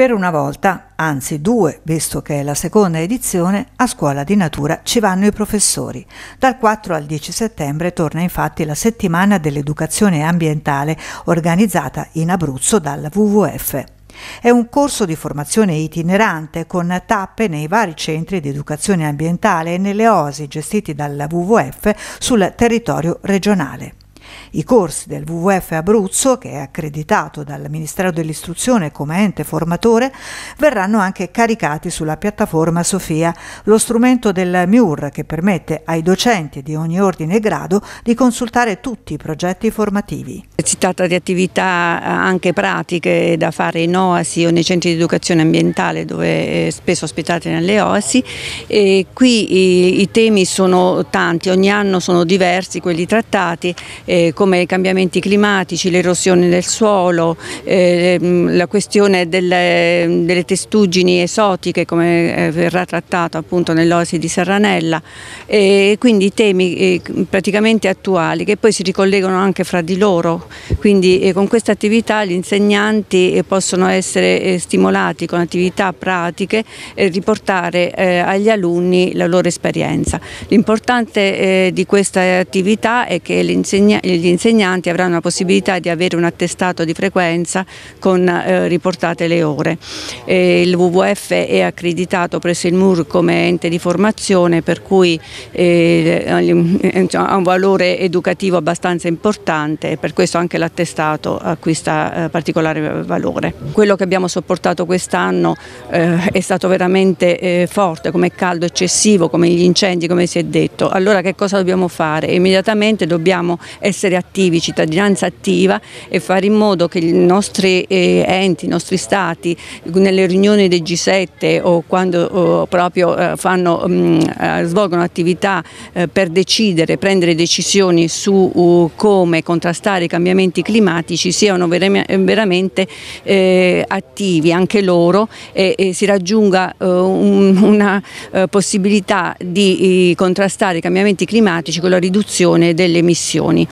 Per una volta, anzi due, visto che è la seconda edizione, a scuola di natura ci vanno i professori. Dal 4 al 10 settembre torna infatti la settimana dell'educazione ambientale organizzata in Abruzzo dalla WWF. È un corso di formazione itinerante con tappe nei vari centri di educazione ambientale e nelle OSI gestiti dalla WWF sul territorio regionale. I corsi del WWF Abruzzo, che è accreditato dal Ministero dell'Istruzione come ente formatore, verranno anche caricati sulla piattaforma Sofia, lo strumento del MIUR che permette ai docenti di ogni ordine e grado di consultare tutti i progetti formativi. Si tratta di attività eh, anche pratiche da fare in OASI o nei centri di educazione ambientale dove eh, spesso ospitate nelle OASI e qui i, i temi sono tanti, ogni anno sono diversi quelli trattati eh, eh, come i cambiamenti climatici, l'erosione del suolo, eh, mm, la questione delle, delle, testuggini esotiche come eh, verrà trattato appunto nell'oasi di Serranella e quindi temi eh, praticamente attuali che poi si ricollegano anche fra di loro, quindi eh, con questa attività gli insegnanti possono essere stimolati con attività pratiche e riportare agli alunni la loro esperienza. L'importante di questa attività è che gli, insegnanti gli insegnanti avranno la possibilità di avere un attestato di frequenza con eh, riportate le ore. Eh, il WWF è accreditato presso il MUR come ente di formazione per cui eh, eh ha un valore educativo abbastanza importante e per questo anche l'attestato acquista eh, particolare valore. Quello che abbiamo sopportato quest'anno eh, è stato veramente forte come caldo eccessivo, come gli incendi, come si è detto. Allora che cosa dobbiamo fare? Immediatamente dobbiamo essere essere attivi, cittadinanza attiva e fare in modo che i nostri eh, enti, i nostri stati, nelle riunioni del G7 o quando o proprio eh, fanno, mm, eh, svolgono attività per decidere, prendere decisioni su uh, come contrastare i cambiamenti climatici siano veramente attivi anche loro e si raggiunga una possibilità di contrastare i cambiamenti climatici con la riduzione delle emissioni.